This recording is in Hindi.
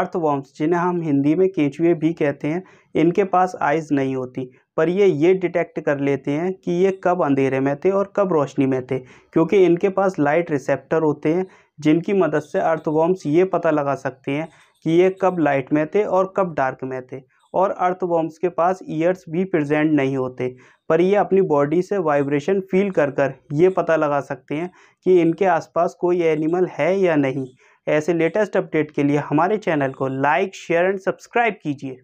अर्थवॉर्म्स जिन्हें हम हिंदी में केंचुए भी कहते हैं इनके पास आइज़ नहीं होती पर ये ये डिटेक्ट कर लेते हैं कि ये कब अंधेरे में थे और कब रोशनी में थे क्योंकि इनके पास लाइट रिसेप्टर होते हैं जिनकी मदद से अर्थवॉर्म्स ये पता लगा सकते हैं कि ये कब लाइट में थे और कब डार्क में थे और अर्थवॉर्म्स के पास ईयर्स भी प्रजेंट नहीं होते पर ये अपनी बॉडी से वाइब्रेशन फील कर कर ये पता लगा सकते हैं कि इनके आसपास कोई एनिमल है या नहीं ऐसे लेटेस्ट अपडेट के लिए हमारे चैनल को लाइक शेयर एंड सब्सक्राइब कीजिए